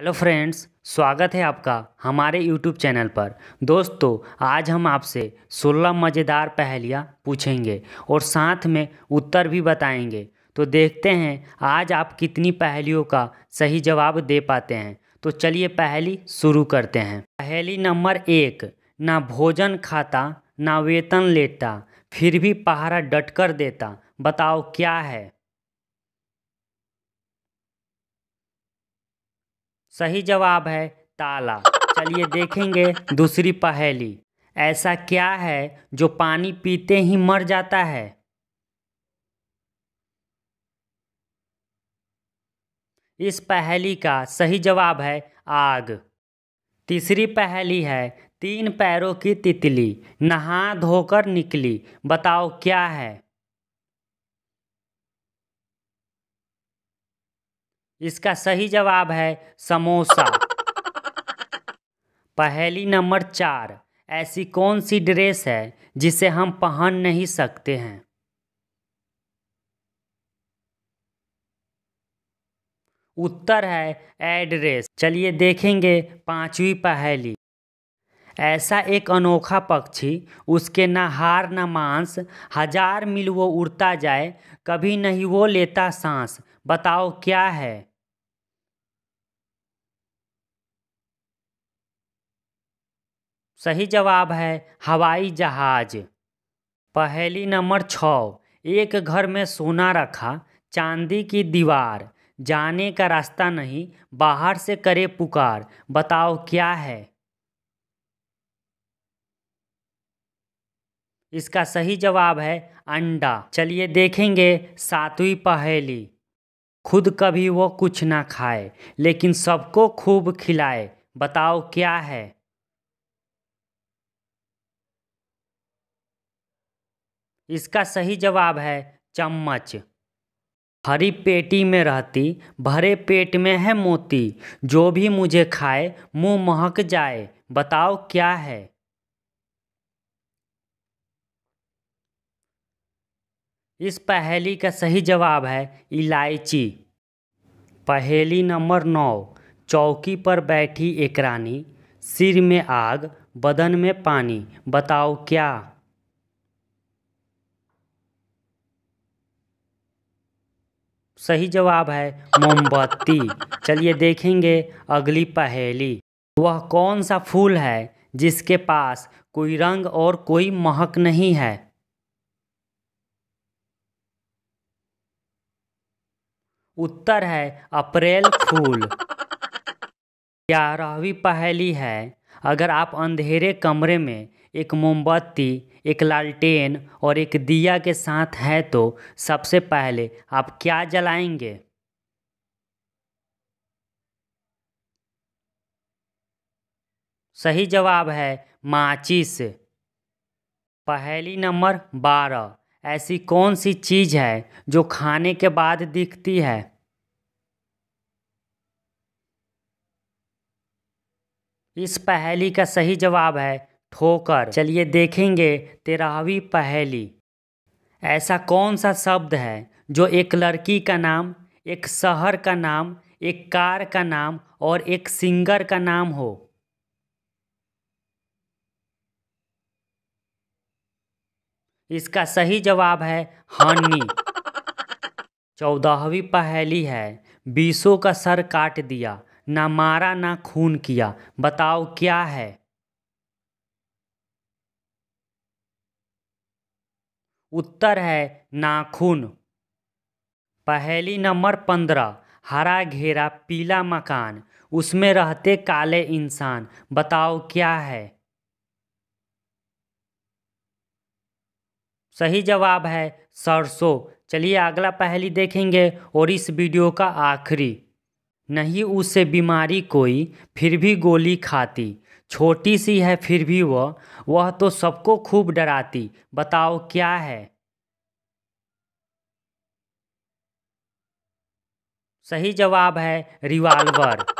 hello friends स्वागत है आपका हमारे यूट्यूब चैनल पर दोस्तों आज हम आपसे 16 मज़ेदार पहेलियाँ पूछेंगे और साथ में उत्तर भी बताएंगे तो देखते हैं आज आप कितनी पहेलियों का सही जवाब दे पाते हैं तो चलिए पहेली शुरू करते हैं पहेली नंबर एक ना भोजन खाता ना वेतन लेता फिर भी पहाड़ा डटकर देता बताओ क्या है सही जवाब है ताला चलिए देखेंगे दूसरी पहेली ऐसा क्या है जो पानी पीते ही मर जाता है इस पहेली का सही जवाब है आग तीसरी पहेली है तीन पैरों की तितली नहा धोकर निकली बताओ क्या है इसका सही जवाब है समोसा पहली नंबर चार ऐसी कौन सी ड्रेस है जिसे हम पहन नहीं सकते हैं उत्तर है एड्रेस चलिए देखेंगे पांचवी पहेली ऐसा एक अनोखा पक्षी उसके ना हार ना मांस हजार मिल वो उड़ता जाए कभी नहीं वो लेता सांस बताओ क्या है सही जवाब है हवाई जहाज पहेली नंबर छ एक घर में सोना रखा चांदी की दीवार जाने का रास्ता नहीं बाहर से करे पुकार बताओ क्या है इसका सही जवाब है अंडा चलिए देखेंगे सातवीं पहेली खुद कभी वो कुछ ना खाए लेकिन सबको खूब खिलाए बताओ क्या है इसका सही जवाब है चम्मच हरी पेटी में रहती भरे पेट में है मोती जो भी मुझे खाए मुंह महक जाए बताओ क्या है इस पहेली का सही जवाब है इलायची पहेली नंबर नौ चौकी पर बैठी एक रानी सिर में आग बदन में पानी बताओ क्या सही जवाब है मोमबत्ती चलिए देखेंगे अगली पहेली वह कौन सा फूल है जिसके पास कोई रंग और कोई महक नहीं है उत्तर है अप्रैल फूल ग्यारहवीं पहेली है अगर आप अंधेरे कमरे में एक मोमबत्ती एक लालटेन और एक दिया के साथ हैं तो सबसे पहले आप क्या जलाएंगे सही जवाब है माचिस पहली नंबर बारह ऐसी कौन सी चीज़ है जो खाने के बाद दिखती है इस पहेली का सही जवाब है ठोकर चलिए देखेंगे तेरहवीं पहेली ऐसा कौन सा शब्द है जो एक लड़की का नाम एक शहर का नाम एक कार का नाम और एक सिंगर का नाम हो इसका सही जवाब है हनी चौदहवीं पहेली है बीसों का सर काट दिया ना मारा ना खून किया बताओ क्या है उत्तर है नाखून पहली नंबर पंद्रह हरा घेरा पीला मकान उसमें रहते काले इंसान बताओ क्या है सही जवाब है सरसों चलिए अगला पहली देखेंगे और इस वीडियो का आखिरी नहीं उसे बीमारी कोई फिर भी गोली खाती छोटी सी है फिर भी वह वह तो सबको खूब डराती बताओ क्या है सही जवाब है रिवाल्वर